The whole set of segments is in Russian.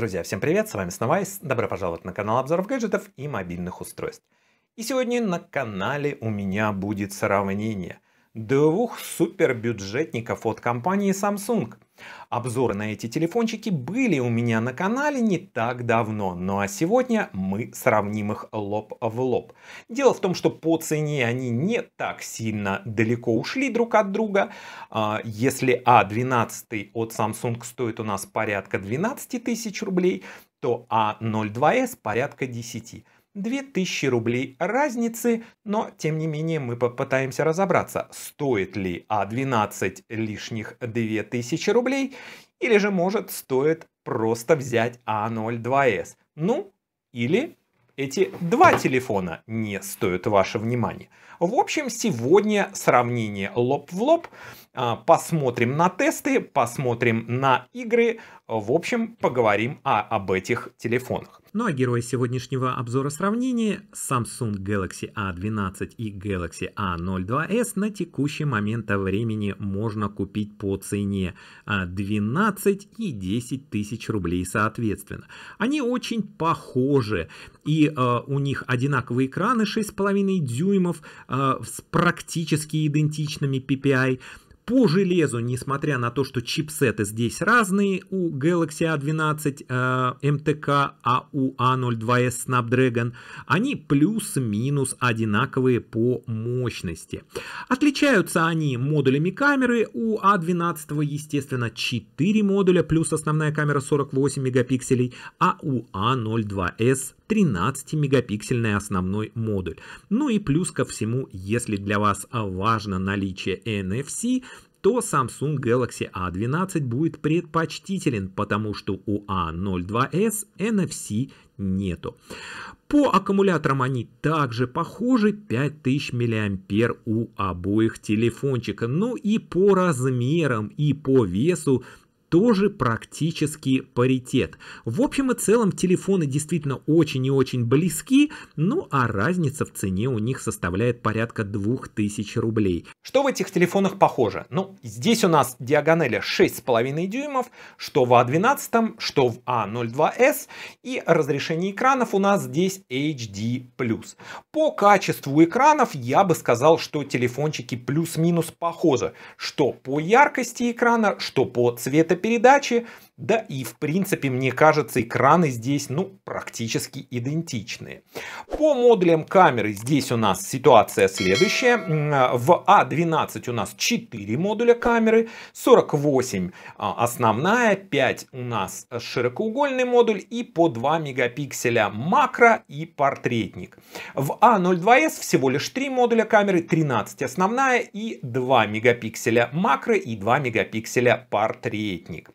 Друзья, всем привет, с вами снова Айс, добро пожаловать на канал обзоров гаджетов и мобильных устройств. И сегодня на канале у меня будет сравнение – двух супербюджетников от компании Samsung. Обзоры на эти телефончики были у меня на канале не так давно, ну а сегодня мы сравним их лоб в лоб. Дело в том, что по цене они не так сильно далеко ушли друг от друга. А, если a а 12 от Samsung стоит у нас порядка 12 тысяч рублей, то a 02 s порядка 10. 000. 2000 рублей разницы, но тем не менее мы попытаемся разобраться, стоит ли А12 лишних 2000 рублей или же может стоит просто взять А02С. Ну, или эти два телефона не стоят ваше внимание. В общем, сегодня сравнение лоб в лоб. А, посмотрим на тесты, посмотрим на игры, в общем, поговорим о, об этих телефонах. Ну а герой сегодняшнего обзора сравнения Samsung Galaxy A12 и Galaxy A02s на текущий момент времени можно купить по цене 12 а, и 10 тысяч рублей соответственно. Они очень похожи и э, у них одинаковые экраны 6,5 дюймов э, с практически идентичными PPI по железу, несмотря на то, что чипсеты здесь разные у Galaxy A12 а э, MTK, а у A02s а Snapdragon, они плюс-минус одинаковые по мощности. Отличаются они модулями камеры. У A12, а естественно, 4 модуля, плюс основная камера 48 мегапикселей, а у A02s 13-мегапиксельный основной модуль. Ну и плюс ко всему, если для вас важно наличие NFC, то Samsung Galaxy A12 будет предпочтителен, потому что у A02s а NFC нету. По аккумуляторам они также похожи, 5000 мА у обоих телефончиков. Ну и по размерам и по весу тоже практически паритет. В общем и целом телефоны действительно очень и очень близки, ну а разница в цене у них составляет порядка 2000 рублей. Что в этих телефонах похоже? Ну, здесь у нас диагонали 6,5 дюймов, что в a а 12 что в a 02 s и разрешение экранов у нас здесь HD+. По качеству экранов я бы сказал, что телефончики плюс-минус похожи, что по яркости экрана, что по цвету передачи да и в принципе, мне кажется, экраны здесь ну практически идентичные. По модулям камеры здесь у нас ситуация следующая. В А12 у нас 4 модуля камеры, 48 а, основная, 5 у нас широкоугольный модуль и по 2 мегапикселя макро и портретник. В а 02 s всего лишь 3 модуля камеры, 13 основная и 2 мегапикселя макро и 2 мегапикселя портретник.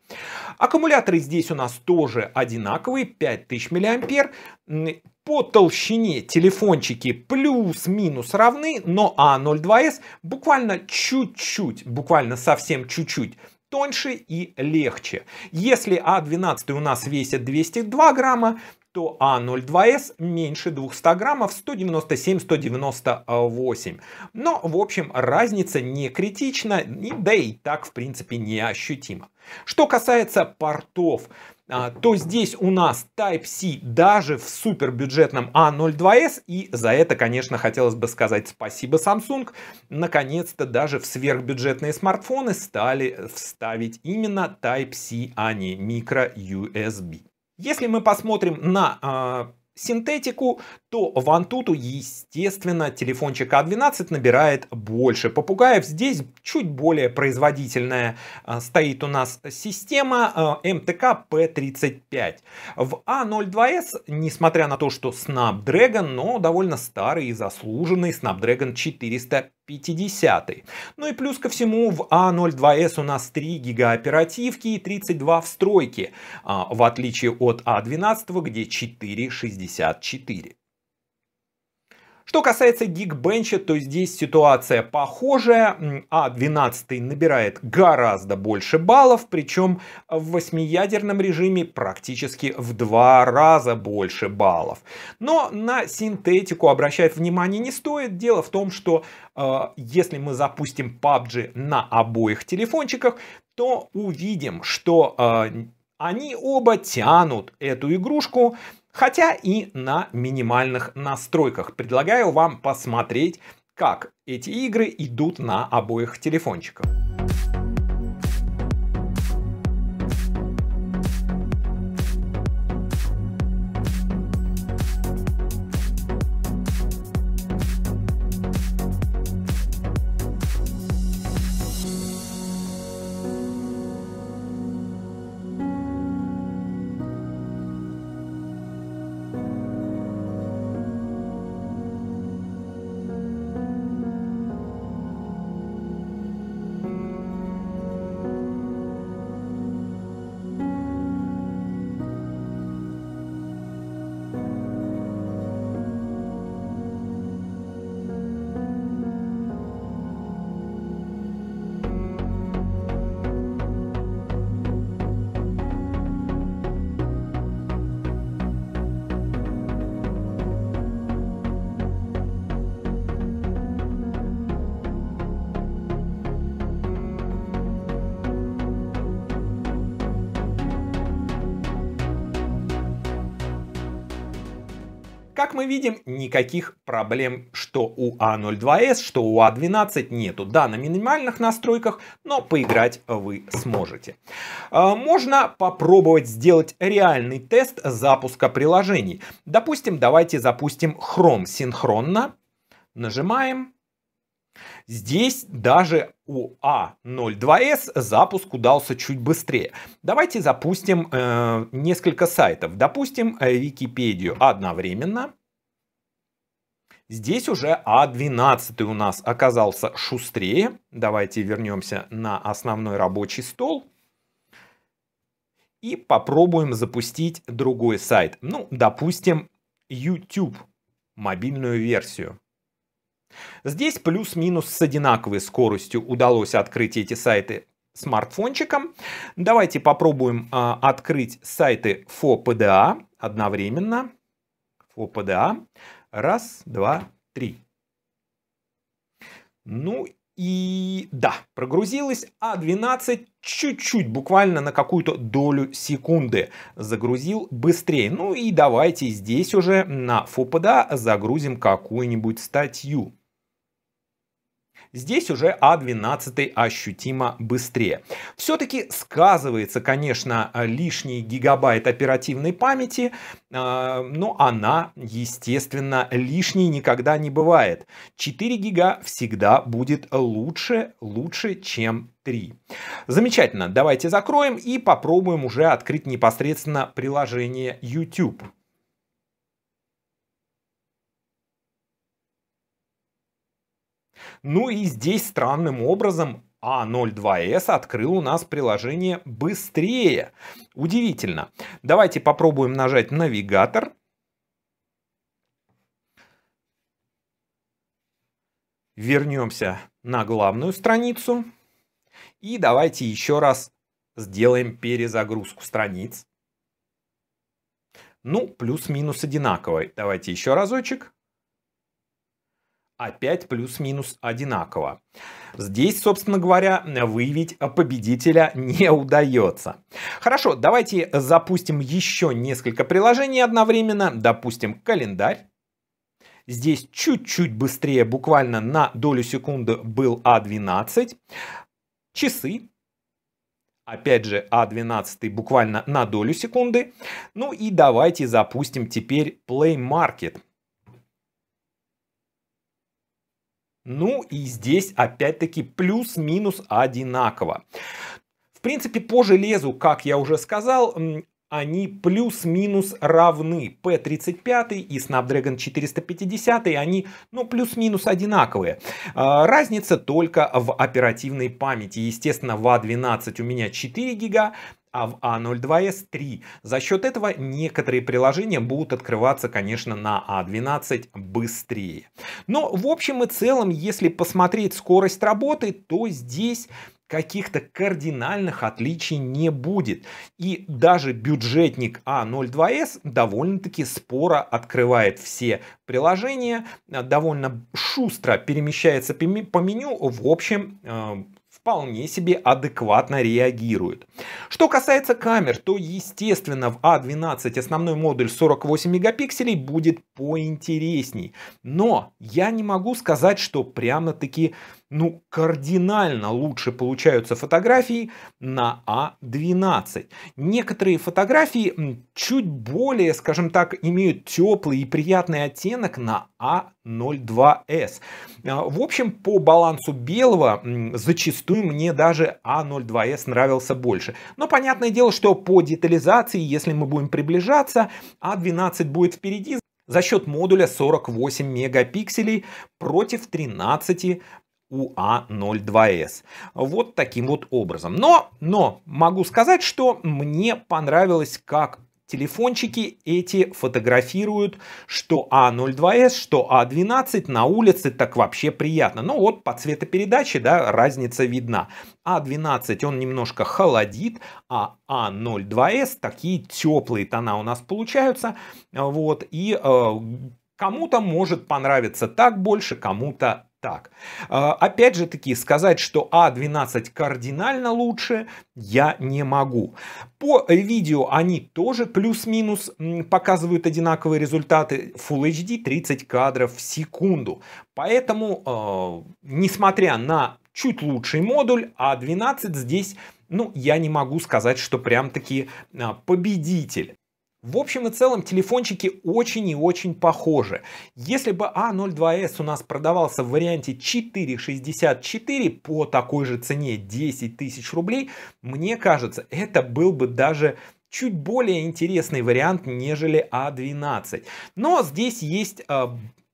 А Аккумуляторы здесь у нас тоже одинаковые, 5000 мА. По толщине телефончики плюс-минус равны, но А02С буквально чуть-чуть, буквально совсем чуть-чуть тоньше и легче. Если А12 у нас весит 202 грамма, то А02С меньше 200 граммов 197-198. Но, в общем, разница не критична, да и так, в принципе, не ощутима. Что касается портов, а, то здесь у нас Type-C даже в супербюджетном A02S, а и за это, конечно, хотелось бы сказать спасибо Samsung. Наконец-то даже в сверхбюджетные смартфоны стали вставить именно Type-C, а не Micro USB. Если мы посмотрим на э, синтетику, то в Antutu, естественно, телефончик А12 набирает больше попугаев. Здесь чуть более производительная э, стоит у нас система э, МТК P35. В a 02 s несмотря на то, что Snapdragon, но довольно старый и заслуженный Snapdragon 405. 50. Ну и плюс ко всему в a 02 s у нас 3 гига оперативки и 32 встройки, а, в отличие от a а 12 где 4,64. Что касается Geekbench, то здесь ситуация похожая. А12 набирает гораздо больше баллов, причем в восьмиядерном режиме практически в два раза больше баллов. Но на синтетику обращать внимание не стоит. Дело в том, что э, если мы запустим PUBG на обоих телефончиках, то увидим, что э, они оба тянут эту игрушку хотя и на минимальных настройках. Предлагаю вам посмотреть, как эти игры идут на обоих телефончиках. мы видим, никаких проблем что у А02С, что у А12 нету. Да, на минимальных настройках, но поиграть вы сможете. А, можно попробовать сделать реальный тест запуска приложений. Допустим, давайте запустим Chrome синхронно. Нажимаем. Здесь даже у А02С запуск удался чуть быстрее. Давайте запустим э, несколько сайтов. Допустим, э, Википедию одновременно. Здесь уже А12 у нас оказался шустрее. Давайте вернемся на основной рабочий стол. И попробуем запустить другой сайт. Ну, допустим, YouTube, мобильную версию. Здесь плюс-минус с одинаковой скоростью удалось открыть эти сайты смартфончиком. Давайте попробуем а, открыть сайты FOPDA а одновременно. FOPDA. Раз, два, три. Ну и да, прогрузилось. А12 чуть-чуть, буквально на какую-то долю секунды. Загрузил быстрее. Ну и давайте здесь уже на Фопода загрузим какую-нибудь статью. Здесь уже А12 ощутимо быстрее. Все-таки сказывается, конечно, лишний гигабайт оперативной памяти, а, но она, естественно, лишней никогда не бывает. 4 гига всегда будет лучше, лучше, чем 3. Замечательно, давайте закроем и попробуем уже открыть непосредственно приложение YouTube. Ну и здесь странным образом а02S открыл у нас приложение быстрее. Удивительно. Давайте попробуем нажать навигатор. Вернемся на главную страницу. И давайте еще раз сделаем перезагрузку страниц. Ну, плюс-минус одинаковой. Давайте еще разочек опять плюс-минус одинаково. Здесь, собственно говоря, выявить победителя не удается. Хорошо, давайте запустим еще несколько приложений одновременно. Допустим, календарь. Здесь чуть-чуть быстрее, буквально на долю секунды был А12. Часы. Опять же, А12 буквально на долю секунды. Ну и давайте запустим теперь Play Market. Ну и здесь опять-таки плюс-минус одинаково. В принципе, по железу, как я уже сказал, они плюс-минус равны. P35 и Snapdragon 450, они ну, плюс-минус одинаковые. А, разница только в оперативной памяти. Естественно, в A12 а у меня 4 гига, а в A02S3. За счет этого некоторые приложения будут открываться, конечно, на A12 а быстрее. Но в общем и целом, если посмотреть скорость работы, то здесь каких-то кардинальных отличий не будет. И даже бюджетник a 02 s довольно-таки споро открывает все приложения, довольно шустро перемещается по меню. В общем, э, вполне себе адекватно реагирует. Что касается камер, то естественно в A12 а основной модуль 48 мегапикселей будет поинтересней. Но я не могу сказать, что прямо-таки ну, кардинально лучше получаются фотографии на А12. Некоторые фотографии чуть более, скажем так, имеют теплый и приятный оттенок на А02С. А, в общем, по балансу белого зачастую мне даже А02С нравился больше. Но понятное дело, что по детализации, если мы будем приближаться, А12 будет впереди за счет модуля 48 мегапикселей против 13 UA02S. Вот таким вот образом. Но, но могу сказать, что мне понравилось, как телефончики эти фотографируют, что А02С, что А12 на улице так вообще приятно. Ну вот по цветопередаче, да, разница видна. А12 он немножко холодит, а А02С такие теплые тона у нас получаются. Вот, и э, кому-то может понравиться так больше, кому-то так. А, опять же таки, сказать, что А12 кардинально лучше, я не могу. По видео они тоже плюс-минус показывают одинаковые результаты. Full HD 30 кадров в секунду. Поэтому, а, несмотря на чуть лучший модуль, А12 здесь, ну, я не могу сказать, что прям-таки а, победитель. В общем и целом телефончики очень и очень похожи. Если бы А02S у нас продавался в варианте 464 по такой же цене 10 тысяч рублей, мне кажется, это был бы даже чуть более интересный вариант, нежели А12. Но здесь есть э,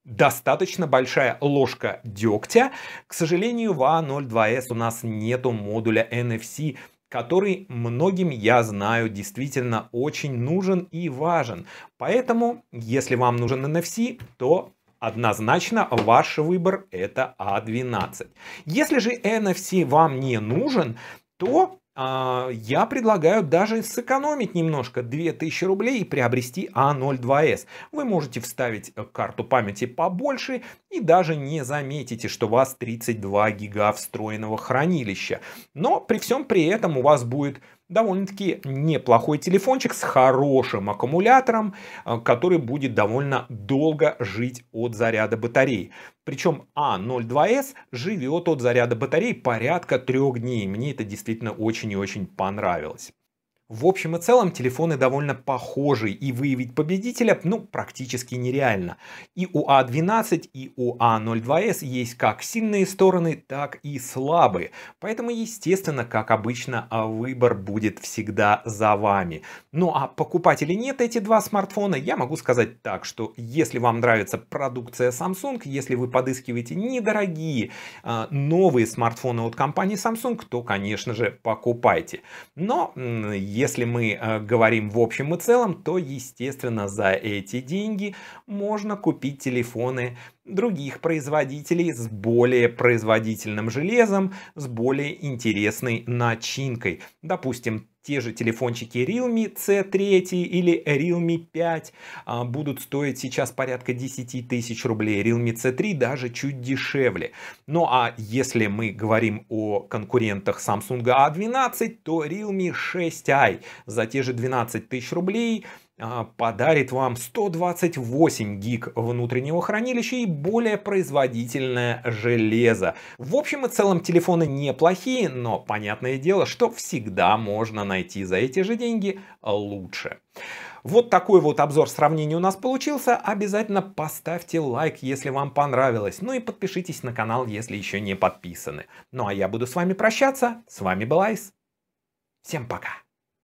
достаточно большая ложка дегтя. К сожалению, в А02S у нас нету модуля NFC который многим, я знаю, действительно очень нужен и важен. Поэтому, если вам нужен NFC, то однозначно ваш выбор это A12. А если же NFC вам не нужен, то а, я предлагаю даже сэкономить немножко 2000 рублей и приобрести А02С. Вы можете вставить э, карту памяти побольше и даже не заметите, что у вас 32 гига встроенного хранилища. Но при всем при этом у вас будет довольно-таки неплохой телефончик с хорошим аккумулятором, э, который будет довольно долго жить от заряда батареи. Причем А02С живет от заряда батареи порядка трех дней. Мне это действительно очень и очень понравилось. В общем и целом телефоны довольно похожи и выявить победителя ну, практически нереально. И у А12 и у а 02 s есть как сильные стороны, так и слабые. Поэтому естественно, как обычно, а, выбор будет всегда за вами. Ну а покупать или нет эти два смартфона, я могу сказать так, что если вам нравится продукция Samsung, если вы подыскиваете недорогие а, новые смартфоны от компании Samsung, то конечно же покупайте. Но если мы э, говорим в общем и целом, то, естественно, за эти деньги можно купить телефоны других производителей с более производительным железом, с более интересной начинкой. Допустим, те же телефончики Realme C3 или Realme 5 а, будут стоить сейчас порядка 10 тысяч рублей. Realme C3 даже чуть дешевле. Ну а если мы говорим о конкурентах Samsung A12, то Realme 6i за те же 12 тысяч рублей а, подарит вам 128 гиг внутреннего хранилища и более производительное железо. В общем и целом телефоны неплохие, но понятное дело, что всегда можно найти за эти же деньги лучше. Вот такой вот обзор сравнений у нас получился. Обязательно поставьте лайк, если вам понравилось. Ну и подпишитесь на канал, если еще не подписаны. Ну а я буду с вами прощаться. С вами был Айс. Всем пока.